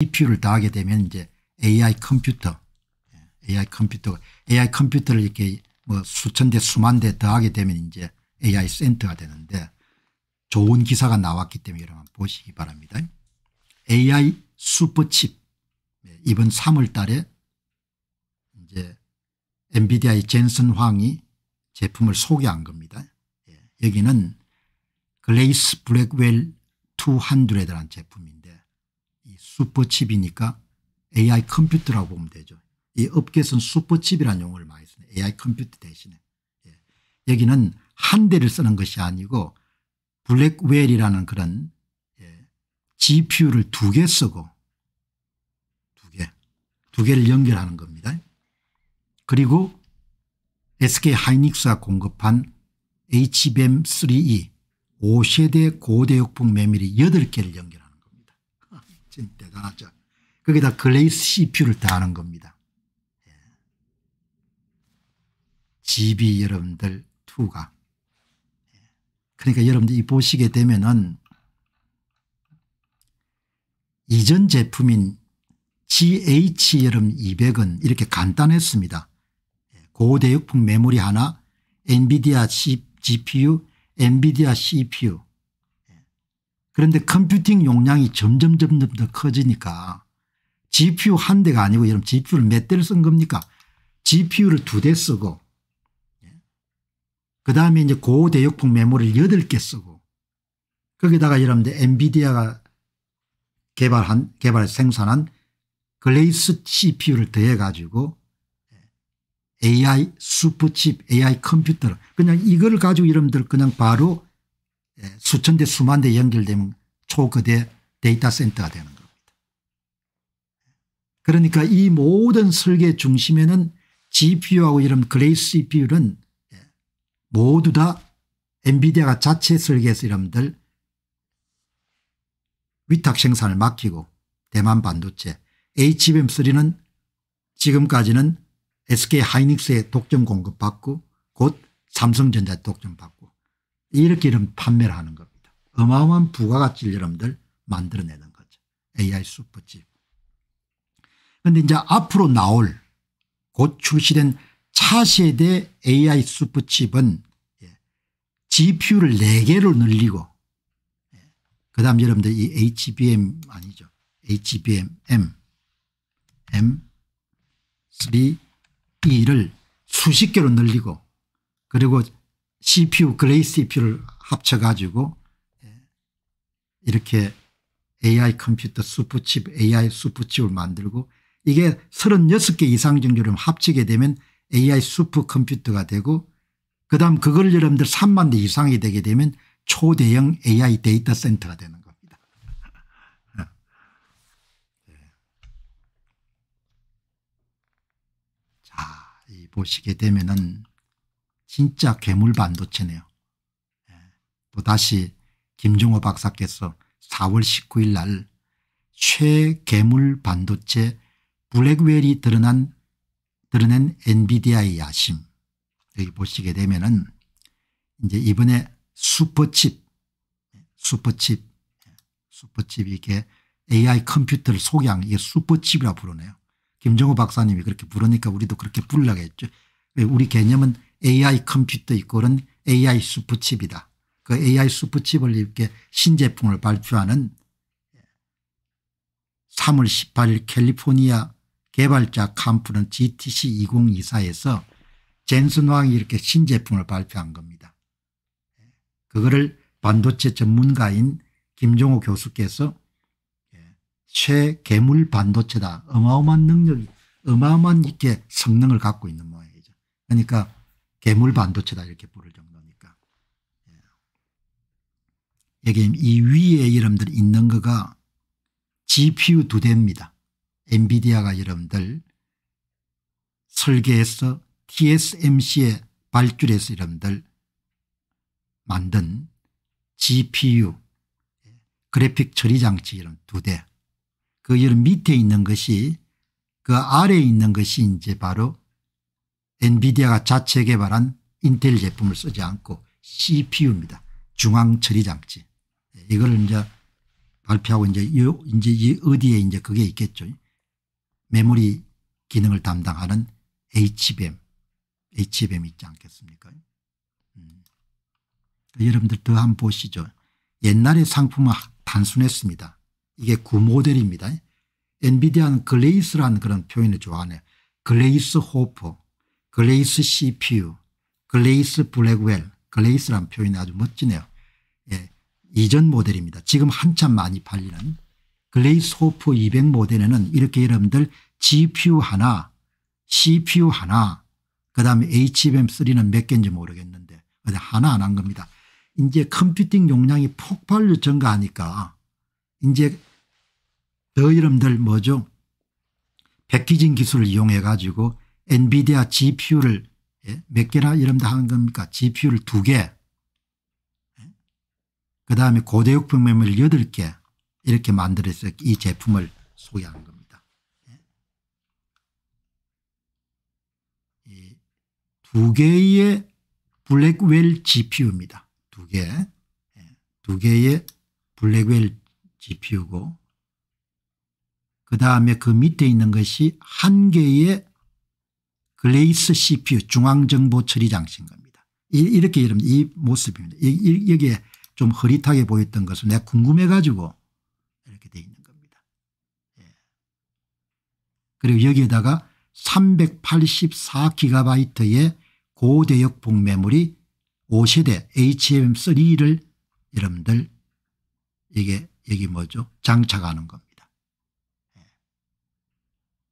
CPU를 e 다하게 되면 이제 AI 컴퓨터, 예, AI 컴퓨터, AI 컴퓨터를 이렇게 뭐 수천 대 수만 대 더하게 되면 이제 AI 센터가 되는데 좋은 기사가 나왔기 때문에 여러분 보시기 바랍니다. AI 슈퍼칩 예, 이번 3월 달에 이제 엔비디아의 젠슨 황이 제품을 소개한 겁니다. 예, 여기는 글레이스 블랙웰 2 0 0라는 제품입니다. 슈퍼칩이니까 AI 컴퓨터라고 보면 되죠. 이 업계에서는 슈퍼칩이라는 용어를 많이 쓰는 AI 컴퓨터 대신에. 예. 여기는 한 대를 쓰는 것이 아니고 블랙웰이라는 그런 예. GPU를 두 개 쓰고 두 개, 두 개를 연결하는 겁니다. 그리고 SK 하이닉스가 공급한 HBM3E 5세대 고대역폭 메모리 8개를 연결합니다. 진 대단하죠. 거기다 글레이스 CPU를 다 하는 겁니다. 예. GB 여러분들 2가. 예. 그러니까 여러분들이 보시게 되면은 이전 제품인 GH 200은 이렇게 간단했습니다. 예. 고대역풍 메모리 하나, 엔비디아 GPU, 엔비디아 CPU 그런데 컴퓨팅 용량이 점점 점점 더 커지니까 GPU 한 대가 아니고 여러분 GPU를 몇 대를 쓴 겁니까? GPU를 두 대 쓰고 예. 그 다음에 이제 고대역폭 메모리를 여덟 개 쓰고 거기다가 여러분들 엔비디아가 개발한 개발 생산한 글레이스 CPU를 더해 가지고 AI 예. 슈퍼칩 AI 컴퓨터 그냥 이걸 가지고 여러분들 그냥 바로 예, 수천 대 수만 대 연결되면 초거대 데이터 센터가 되는 겁니다. 그러니까 이 모든 설계 중심에는 GPU하고 이런 그레이 CPU는 예, 모두 다 엔비디아가 자체 설계해서 이름들 위탁 생산을 맡기고 대만 반도체 HBM3는 지금까지는 SK 하이닉스에 독점 공급받고 곧 삼성전자에 독점받고 이렇게 이 판매를 하는 겁니다. 어마어마한 부가가치 여러분들 만들어내는 거죠. AI 슈퍼칩. 그런데 이제 앞으로 나올 곧 출시된 차세대 AI 슈퍼칩은 GPU를 4개로 늘리고 예, 그 다음 여러분들 이 HBM 아니죠. HBM M M3E를 수십 개로 늘리고 그리고 CPU 그레이 CPU를 합쳐 가지고 예, 이렇게 AI 컴퓨터 수프칩 AI 수프칩을 만들고 이게 36개 이상 정도를 합치게 되면 AI 수프 컴퓨터가 되고 그다음 그걸 여러분들 3만 대 이상이 되게 되면 초대형 AI 데이터 센터가 되는 겁니다. 예. 자, 이 보시게 되면은 진짜 괴물 반도체네요. 예. 또 다시 김종호 박사께서 4월 19일 날 최괴물 반도체 블랙웰이 드러난, 드러낸 엔비디아의 야심. 여기 보시게 되면은 이제 이번에 슈퍼칩, 슈퍼칩, 예. 슈퍼칩이 게 AI 컴퓨터를 속양, 이게 슈퍼칩이라 부르네요. 김정호 박사님이 그렇게 부르니까 우리도 그렇게 부르려고 했죠. 우리 개념은 AI 컴퓨터 있고 그런 AI 수프칩이다. 그 AI 수프칩을 이렇게 신제품을 발표하는 3월 18일 캘리포니아 개발자 캄프는 GTC 2024에서 젠슨 왕이 이렇게 신제품을 발표한 겁니다. 그거를 반도체 전문가인 김종호 교수께서 최괴물 반도체다. 어마어마한 능력이 어마어마한 이렇게 성능을 갖고 있는 모양이죠. 그러니까 괴물 반도체다 이렇게 부를 정도니까. 예. 여기 이 위에 여러분들 있는 거가 GPU 두 대입니다. 엔비디아가 여러분들 설계해서 TSMC의 발주해서 여러분들 만든 GPU 그래픽 처리 장치 이런 두 대. 그 이런 밑에 있는 것이 그 아래에 있는 것이 이제 바로 엔비디아가 자체 개발한 인텔 제품을 쓰지 않고 CPU입니다. 중앙처리 장치. 예, 이걸 이제 발표하고 이제 이제 어디에 이제 그게 있겠죠. 메모리 기능을 담당하는 HBM, HBM 있지 않겠습니까? 음. 그 여러분들 더 한번 보시죠. 옛날에 상품은 단순했습니다. 이게 구모델입니다. 엔비디아는 글레이스라는 그런 표현을 좋아하네요. 글레이스 호퍼. 글레이스 CPU, 글레이스 블랙웰, 글레이스란 표현이 아주 멋지네요. 예, 이전 모델입니다. 지금 한참 많이 팔리는 글레이스 호프 200 모델에는 이렇게 여러분들 GPU 하나, CPU 하나, 그 다음에 HBM3는 몇 개인지 모르겠는데 하나 안 한 겁니다. 이제 컴퓨팅 용량이 폭발로 증가하니까 이제 더 여러분들 뭐죠? 백기진 기술을 이용해 가지고 엔비디아 GPU를 예, 몇 개나 이름다 하는 겁니까? GPU를 두 개, 예? 그 다음에 고대역품 매물 8개 이렇게 만들어서 이 제품을 소유한 겁니다. 예? 두 개의 블랙웰 GPU입니다. 두 개. 두 개의 블랙웰 GPU고 그 다음에 그 밑에 있는 것이 한 개의 레이스 CPU 중앙정보처리장 신 겁니다. 이렇게 여러이 모습입니다. 여기에 좀 흐릿하게 보였던 것은 내가 궁금해 가지고 이렇게 돼 있는 겁니다. 예. 그리고 여기에다가 384GB의 고대역 복매물이 5세대 HM3를 여러분들 이게 여기 뭐죠 장착하는 겁니다.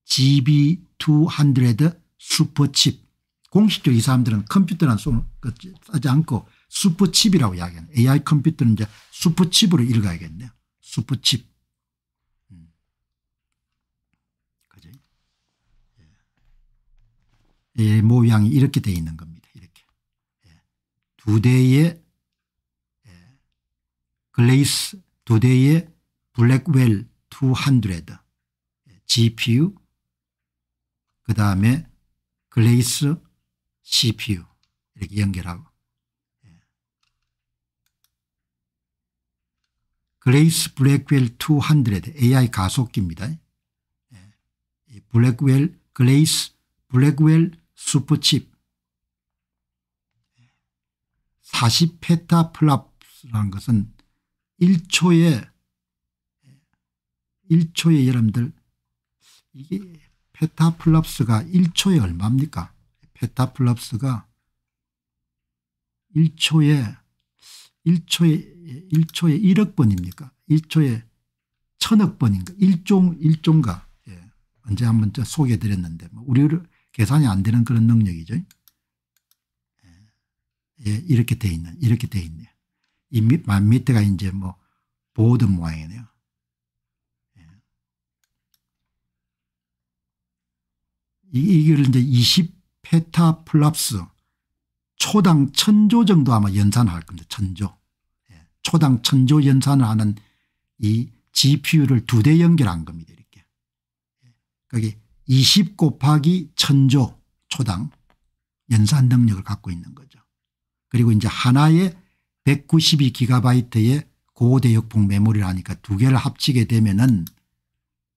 GB200 예. 슈퍼칩. 공식적으로 이 사람들은 컴퓨터는 쓰지 그, 않고 슈퍼칩이라고 이야기하는 AI 컴퓨터는 이제 슈퍼칩으로 읽어야겠네요. 슈퍼칩. 음. 그죠? 예. 예. 모양이 이렇게 되어 있는 겁니다. 이렇게. 예. 두 대의 예. 글레이스 두 대의 블랙웰 200 GPU 예, 그 다음에 글레이스 CPU 이렇게 연결하고 예. 글레이스 블랙웰 200 AI 가속기입니다. 예. 블랙웰 글레이스 블랙웰 슈퍼칩 40페타플랍스라는 것은 1초에 1초에 여러분들 이게 페타플랍스가 1초에 얼마입니까? 페타플랍스가 1초에 1초에 1초에 1억 번입니까? 1초에 천억 번인가? 1종 1종가 예. 언제 한번 소개해 드렸는데 뭐 우리 계산이 안 되는 그런 능력이죠. 예. 예. 이렇게 돼 있는 이렇게 돼 있네요. 이만 밑에가 이제 뭐보호 모양이네요. 이걸 이제 20페타 플랍스 초당 천조 정도 아마 연산할 겁니다. 천조. 예. 초당 천조 연산을 하는 이 GPU를 두 대 연결한 겁니다. 이렇게. 예. 그게 20 곱하기 천조 초당 연산 능력을 갖고 있는 거죠. 그리고 이제 하나에 1 9 2기가의 고대역폭 메모리를 하니까 두 개를 합치게 되면은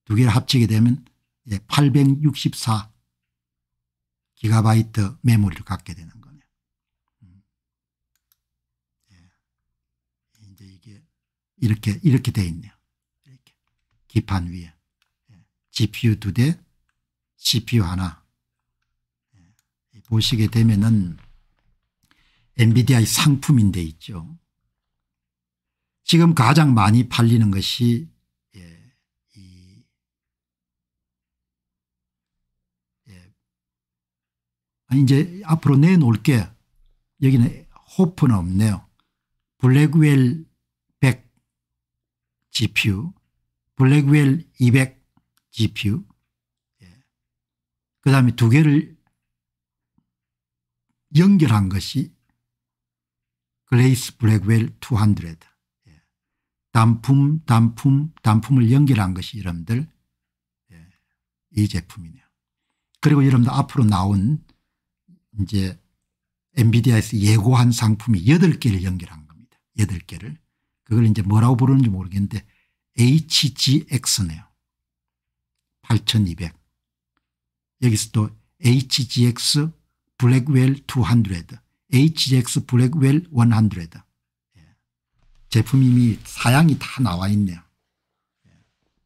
두 개를 합치게 되면 864 예, 기가바이트 메모리를 갖게 되는 거네요. 음. 예. 이제 이게 이렇게 이렇게 돼 있네요. 이렇게 기판 위에 GPU 예. 두 대, CPU 하나. 예. 보시게 되면은 엔비디아의 상품인 데 있죠. 지금 가장 많이 팔리는 것이 이제 앞으로 내놓을게. 여기는 호프는 없네요. 블랙웰 100 GPU, 블랙웰 200 GPU. 예. 그 다음에 두 개를 연결한 것이 글레이스 블랙웰 200. 예. 단품, 단품, 단품을 연결한 것이 여러분들 예. 이 제품이네요. 그리고 여러분들 앞으로 나온 이제 엔비디아에서 예고한 상품이 8개를 연결한 겁니다. 8개를. 그걸 이제 뭐라고 부르는지 모르겠는데 HGX네요. 8200. 여기서 또 HGX 블랙웰 200, HGX 블랙웰 100. 예. 제품 이미 사양이 다 나와 있네요. 예.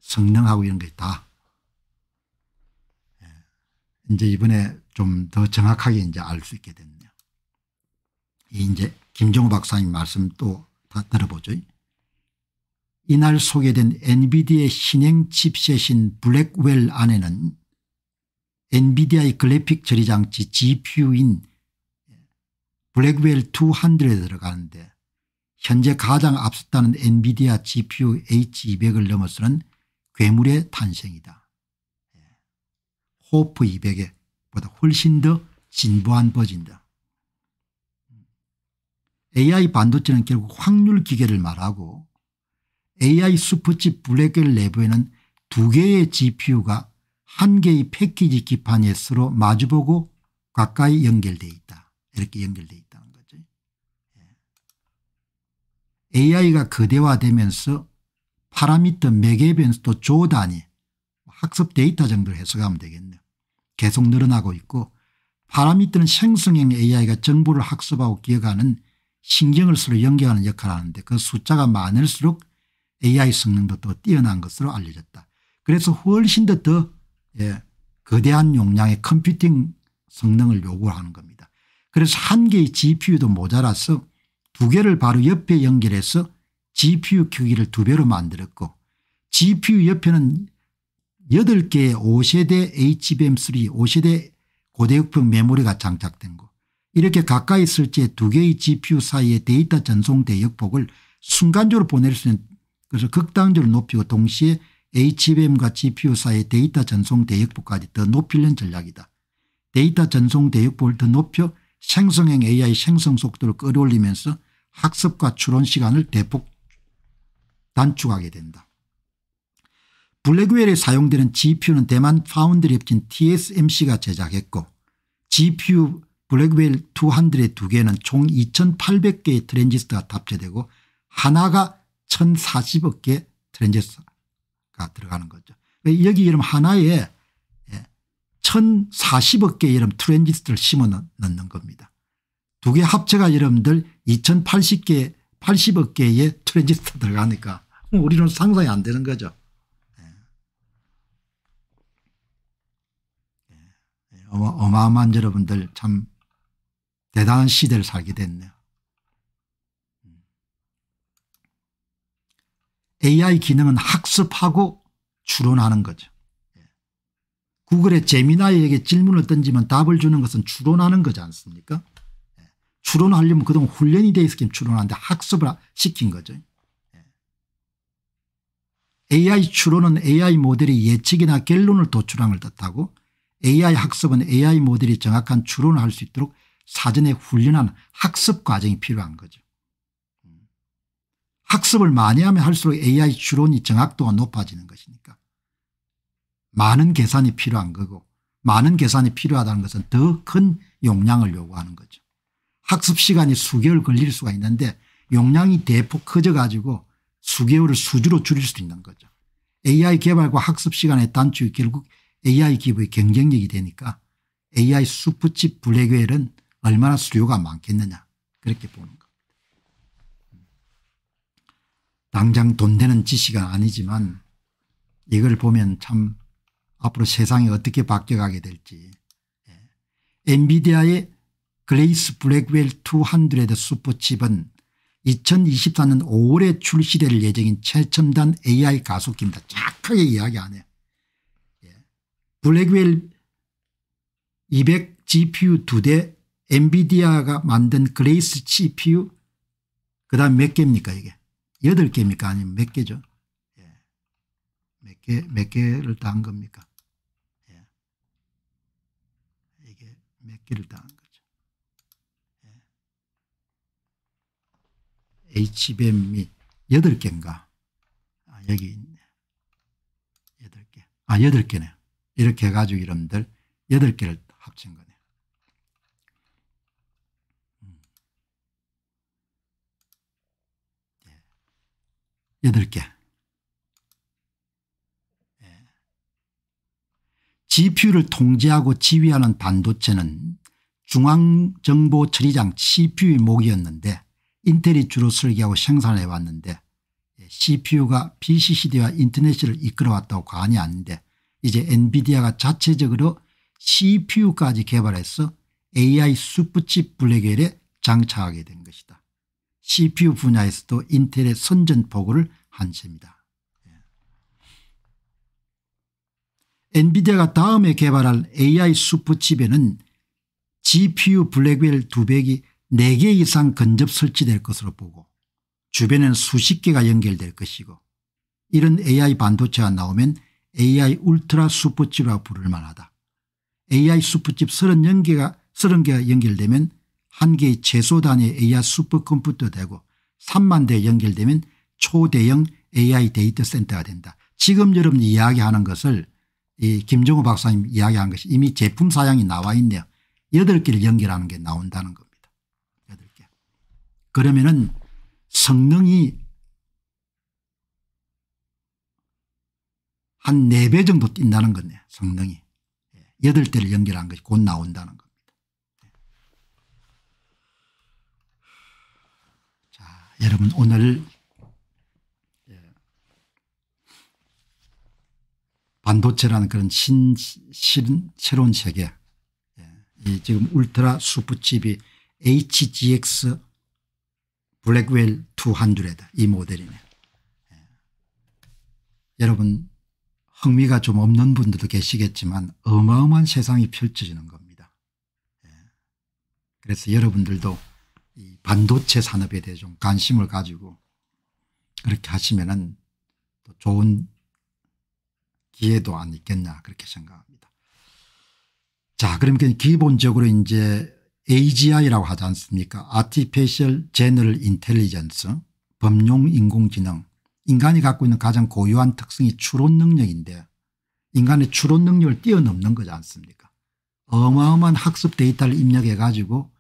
성능하고 이런 게 다. 이제 이번에 좀 더 정확하게 이제 알 수 있게 됐네요. 이제 김정호 박사님 말씀 또 다 들어보죠. 이날 소개된 엔비디의 신행 칩셋인 블랙웰 안에는 엔비디아의 그래픽 처리장치 GPU인 블랙웰 200에 들어가는데 현재 가장 앞섰다는 엔비디아 GPU H200을 넘어서는 괴물의 탄생이다. 호프 200에보다 훨씬 더 진보한 버진다. AI 반도체는 결국 확률 기계를 말하고 AI 슈퍼칩 블랙웰 내부에는 두 개의 GPU가 한 개의 패키지 기판에 서로 마주보고 가까이 연결돼 있다. 이렇게 연결돼 있다는 거죠. AI가 예. 거대화되면서 파라미터 매개 변수 또 조단위 학습 데이터 정도를 해석하면 되겠네요. 계속 늘어나고 있고 바람이 뜨는 생성형 AI가 정보를 학습하고 기억하는 신경을 서로 연계하는 역할을 하는데 그 숫자가 많을수록 AI 성능도 더 뛰어난 것으로 알려졌다. 그래서 훨씬 더, 더 예, 거대한 용량의 컴퓨팅 성능을 요구하는 겁니다. 그래서 한 개의 GPU도 모자라서 두 개를 바로 옆에 연결해서 GPU 크기를 두 배로 만들었고 GPU 옆에는 8개의 5세대 HBM3 5세대 고대역평 메모리가 장착된 것 이렇게 가까이 있을 때 두 개의 GPU 사이의 데이터 전송 대역폭을 순간적으로 보낼 수 있는 그래서 극단적으로 높이고 동시에 HBM과 GPU 사이의 데이터 전송 대역폭까지 더 높이려는 전략이다. 데이터 전송 대역폭을 더 높여 생성형 AI 생성 속도를 끌어올리면서 학습과 추론 시간을 대폭 단축하게 된다. 블랙웰에 사용되는 GPU는 대만 파운드리 협진 TSMC가 제작했고 GPU 블랙웰 200의 두 개는 총 2800개의 트랜지스터가 탑재되고 하나가 1040억 개 트랜지스터가 들어가는 거죠. 여기 이름 하나에 1040억 예, 개 이름 트랜지스터를 심어 넣는 겁니다. 두 개 합체가 여러분들 2080개 80억 개의 트랜지스터 들어가니까 우리는 상상이 안 되는 거죠. 어마어마한 여러분들 참 대단한 시대를 살게 됐네요. AI 기능은 학습하고 추론하는 거죠. 예. 구글의 제미나이에게 질문을 던지면 답을 주는 것은 추론하는 거지 않습니까? 추론하려면 예. 그동안 훈련이 돼 있었기에 추론하는데 학습을 시킨 거죠. AI 추론은 AI 모델이 예측이나 결론을 도출한 걸 뜻하고 AI 학습은 AI 모델이 정확한 추론을 할 수 있도록 사전에 훈련한 학습 과정이 필요한 거죠. 학습을 많이 하면 할수록 AI 추론이 정확도가 높아지는 것이니까. 많은 계산이 필요한 거고 많은 계산이 필요하다는 것은 더 큰 용량을 요구하는 거죠. 학습 시간이 수개월 걸릴 수가 있는데 용량이 대폭 커져 가지고 수개월을 수주로 줄일 수도 있는 거죠. AI 개발과 학습 시간의 단축이 결국 AI 기부의 경쟁력이 되니까 AI 수프칩 블랙웰은 얼마나 수요가 많겠느냐 그렇게 보는 겁니다. 당장 돈 되는 지시가 아니지만 이걸 보면 참 앞으로 세상이 어떻게 바뀌어가게 될지 예. 엔비디아의 그레이스 블랙웰 200 슈퍼칩은 2024년 5월에 출시될 예정인 최첨단 AI 가속기입니다. 착하게 이야기 안 해요. 블랙웰 200 GPU 2대 엔비디아가 만든 그레이스 CPU 그 다음 몇 개입니까 이게 8개입니까 아니면 몇 개죠 예. 몇, 개, 몇 개를 다한 겁니까 예. 이게 몇 개를 다한 거죠 예. HBM이 8개인가 아, 여기 있네 8개 아 8개네 이렇게 해가지고 이름들 8개를 합친 거네요. 음. 예. 여덟 개. GPU를 예. 통제하고 지휘하는 반도체는 중앙정보처리장 CPU의 목이었는데 인텔이 주로 설계하고 생산을 해왔는데 CPU가 예, PCCD와 인터넷을 이끌어왔다고 과언이 아닌데 이제 엔비디아가 자체적으로 CPU까지 개발해서 AI 수프칩 블랙웰에 장착하게 된 것이다. CPU 분야에서도 인텔의 선전포고를 한 셈이다. 예. 엔비디아가 다음에 개발할 AI 수프칩에는 GPU 블랙웰 2 0이 4개 이상 근접 설치될 것으로 보고 주변에는 수십 개가 연결될 것이고 이런 AI 반도체가 나오면 AI 울트라 수프집이라고 부를 만하다. AI 수프집 30개가 30개가 연결되면 한 개의 최소 단위의 AI 슈퍼컴퓨터 되고 3만 대 연결되면 초대형 AI 데이터 센터가 된다. 지금 여러분이 야기하는 것을 이 김종호 박사님 이야기한 것이 이미 제품 사양이 나와 있네요. 8개를 연결하는 게 나온다는 겁니다. 8개. 그러면은 성능이 한 4배 정도 뛴다는 건데 네, 성능이. 8대를 예, 연결한 것이 곧 나온다는 겁니다. 예. 자, 여러분 오늘 예, 반도체라는 그런 신, 신 새로운 세계 이 지금 울트라 수프칩이 HGX 블랙웰 200 이 모델이네. 여러분 흥미가 좀 없는 분들도 계시겠지만 어마어마한 세상이 펼쳐지는 겁니다. 예. 그래서 여러분들도 반도체 산업에 대해 좀 관심을 가지고 그렇게 하시면은 좋은 기회도 안 있겠냐 그렇게 생각합니다. 자그러니 기본적으로 이제 AGI라고 하지 않습니까? Artificial General Intelligence 범용 인공지능 인간이 갖고 있는 가장 고유한 특성이 추론 능력인데 인간의 추론 능력을 뛰어넘는 거지 않습니까 어마어마한 학습 데이터를 입력해 가지고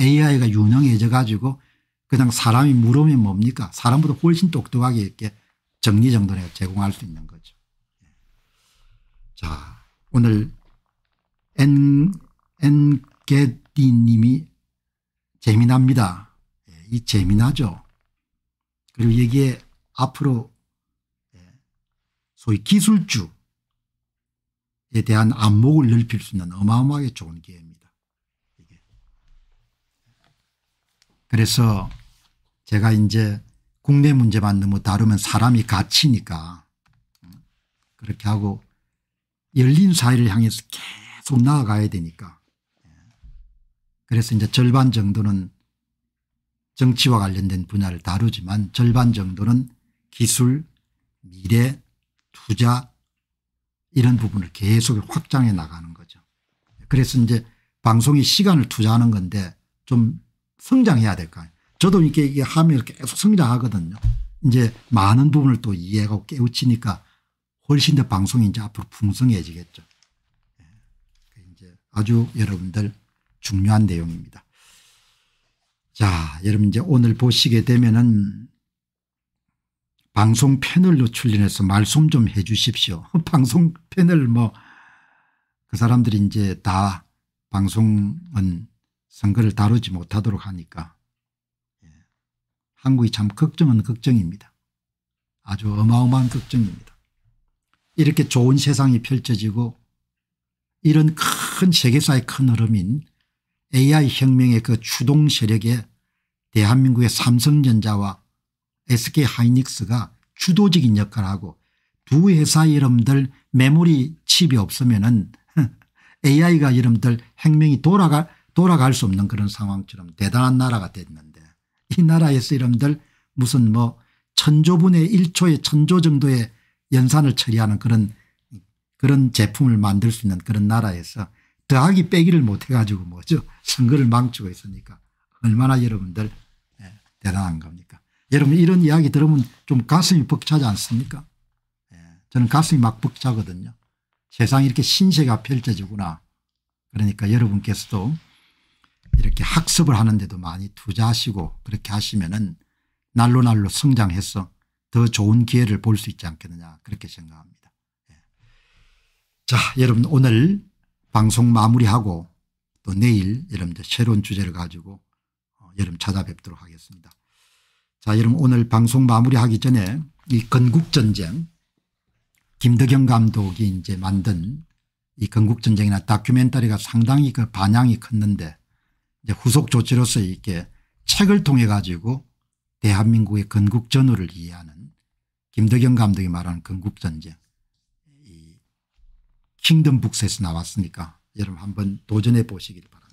AI가 유능해져 가지고 그냥 사람이 물으면 뭡니까 사람보다 훨씬 똑똑하게 이렇게 정리정돈해 제공할 수 있는 거죠. 예. 자 오늘 엔, 게디 님이 재미납니다. 예, 이 재미나죠. 그리고 여기에 앞으로 예. 소위 기술주에 대한 안목을 넓힐 수 있는 어마어마하게 좋은 기회입니다. 그래서 제가 이제 국내 문제만 너무 다루면 사람이 가치니까 그렇게 하고 열린 사회를 향해서 계속 나아가야 되니까 예. 그래서 이제 절반 정도는 정치와 관련된 분야를 다루지만 절반 정도는 기술, 미래, 투자 이런 부분을 계속 확장해 나가는 거죠. 그래서 이제 방송이 시간을 투자하는 건데 좀 성장해야 될거 아니에요. 저도 이렇게 하면 계속 성장하거든요. 이제 많은 부분을 또 이해하고 깨우치니까 훨씬 더 방송이 이제 앞으로 풍성해지겠죠. 예. 그 이제 아주 여러분들 중요한 내용입니다. 자, 여러분 이제 오늘 보시게 되면은 방송 패널로 출연해서 말씀 좀 해 주십시오. 방송 패널 뭐 그 사람들이 이제 다 방송은 선거를 다루지 못하도록 하니까 예. 한국이 참 걱정은 걱정입니다. 아주 어마어마한 걱정입니다. 이렇게 좋은 세상이 펼쳐지고 이런 큰 세계사의 큰 흐름인 AI 혁명의 그 추동 세력에 대한민국의 삼성전자와 SK 하이닉스가 주도적인 역할을 하고 두 회사 이름들 메모리 칩이 없으면은 AI가 이름들 혁명이 돌아갈, 돌아갈 수 없는 그런 상황처럼 대단한 나라가 됐는데 이 나라에서 이름들 무슨 뭐 천조분의 1초의 천조 정도의 연산을 처리하는 그런 그런 제품을 만들 수 있는 그런 나라에서 더하기 빼기를 못해가지고 뭐죠 선거를 망치고 있으니까 얼마나 여러분들 예, 대단한 겁니까 여러분 이런 이야기 들으면 좀 가슴이 벅차지 않습니까? 예, 저는 가슴이 막 벅차거든요. 세상이 렇게 신세가 펼쳐지구나. 그러니까 여러분께서도 이렇게 학습을 하는데도 많이 투자하시고 그렇게 하시면은 날로 날로 성장해서 더 좋은 기회를 볼 수 있지 않겠느냐 그렇게 생각합니다. 예. 자 여러분 오늘 방송 마무리하고 또 내일 여러분들 새로운 주제를 가지고 어, 여러분 찾아뵙도록 하겠습니다. 자 여러분 오늘 방송 마무리하기 전에 이 건국전쟁 김덕영 감독이 이제 만든 이 건국전쟁이나 다큐멘터리가 상당히 그 반향이 컸는데 이제 후속 조치로서 이렇게 책을 통해 가지고 대한민국의 건국 전후를 이해하는 김덕영 감독이 말하는 건국전쟁 이 킹덤북스에서 나왔으니까 여러분 한번 도전해 보시길 바랍니다.